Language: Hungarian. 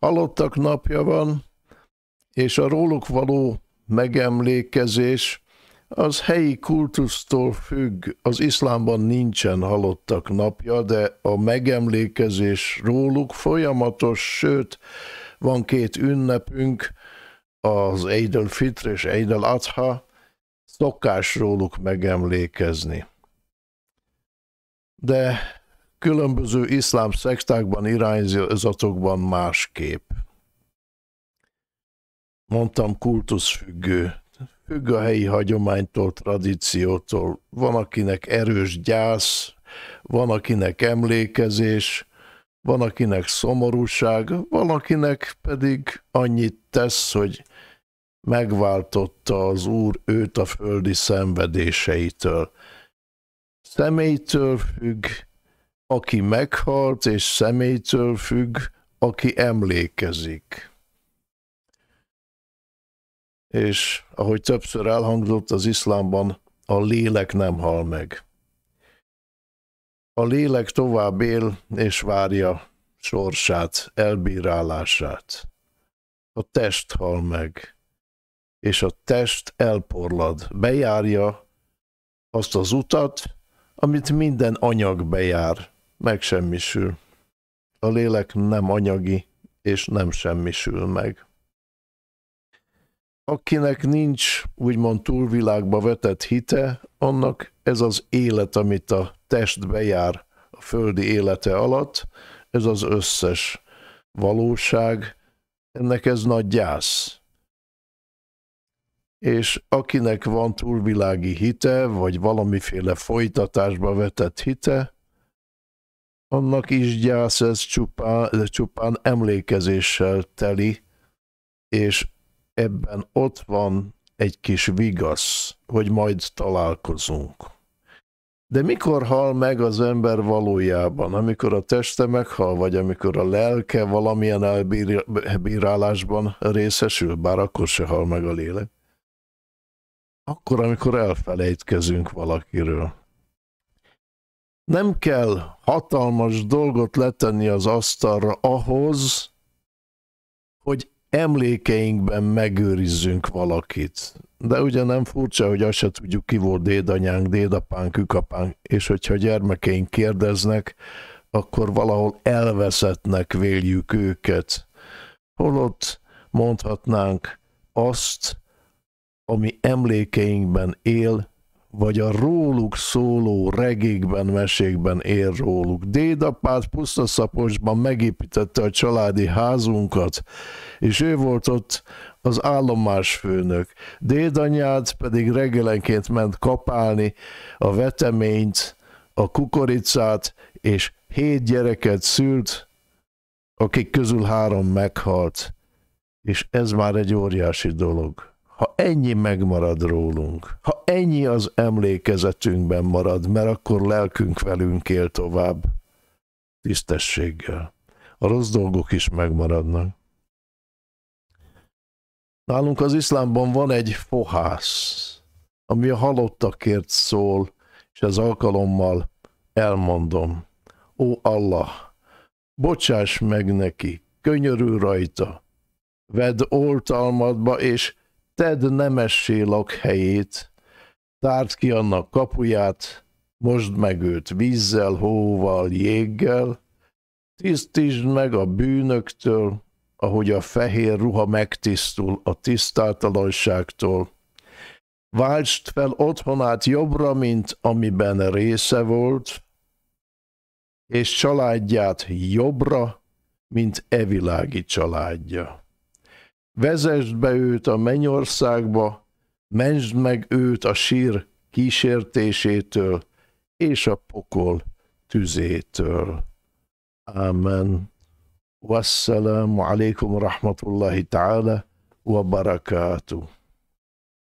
halottak napja van, és a róluk való megemlékezés az helyi kultusztól függ, az iszlámban nincsen halottak napja, de a megemlékezés róluk folyamatos, sőt, van két ünnepünk, az Eid al-Fitr és Eid al-Adha, szokás róluk megemlékezni. De különböző iszlám szektákban, irányzatokban másképp. Mondtam, kultuszfüggő. Függ a helyi hagyománytól, tradíciótól. Van, akinek erős gyász, van, akinek emlékezés, van, akinek szomorúság, van, akinek pedig annyit tesz, hogy megváltotta az Úr őt a földi szenvedéseitől. Személytől függ, aki meghalt és személytől függ, aki emlékezik. És ahogy többször elhangzott az iszlámban, a lélek nem hal meg. A lélek tovább él és várja sorsát, elbírálását. A test hal meg, és a test elporlad, bejárja azt az utat, amit minden anyag bejár, megsemmisül. A lélek nem anyagi, és nem semmisül meg. Akinek nincs úgymond túlvilágba vetett hite, annak ez az élet, amit a test bejár a földi élete alatt, ez az összes valóság, ennek ez nagy gyász. És akinek van túlvilági hite, vagy valamiféle folytatásba vetett hite, annak is gyász, ez csupán, csupán emlékezéssel teli, és ebben ott van egy kis vigasz, hogy majd találkozunk. De mikor hal meg az ember valójában? Amikor a teste meghal, vagy amikor a lelke valamilyen elbírálásban részesül, bár akkor se hal meg a lélek? Akkor, amikor elfelejtkezünk valakiről nem kell hatalmas dolgot letenni az asztalra ahhoz, hogy emlékeinkben megőrizzünk valakit. De ugye nem furcsa, hogy azt se tudjuk, ki volt dédanyánk, dédapánk, ükapánk, és hogyha gyermekeink kérdeznek, akkor valahol elveszettnek véljük őket. Holott mondhatnánk azt, ami emlékeinkben él, vagy a róluk szóló regékben, mesékben ér róluk. Dédapát pusztaszaposban megépítette a családi házunkat, és ő volt ott az állomásfőnök. Dédanyád pedig reggelenként ment kapálni a veteményt, a kukoricát, és hét gyereket szült, akik közül három meghalt. És ez már egy óriási dolog ha ennyi megmarad rólunk, ha ennyi az emlékezetünkben marad, mert akkor lelkünk velünk él tovább, tisztességgel. A rossz dolgok is megmaradnak. Nálunk az iszlámban van egy fohász, ami a halottakért szól, és ez alkalommal elmondom. Ó Allah, bocsáss meg neki, könyörül rajta, vedd oltalmadba, és Ted nemessé lakhelyét, tárt ki annak kapuját, most meg őt vízzel, hóval, jéggel, tisztítsd meg a bűnöktől, ahogy a fehér ruha megtisztul a tisztátalanságtól. Váltsd fel otthonát jobbra, mint amiben része volt, és családját jobbra, mint evilági családja vezesd be őt a mennyországba, mentsd meg őt a sír kísértésétől és a pokol tüzétől. Amen. Wassalamu alaikum rahmatullahi ta'ala wa barakatuh.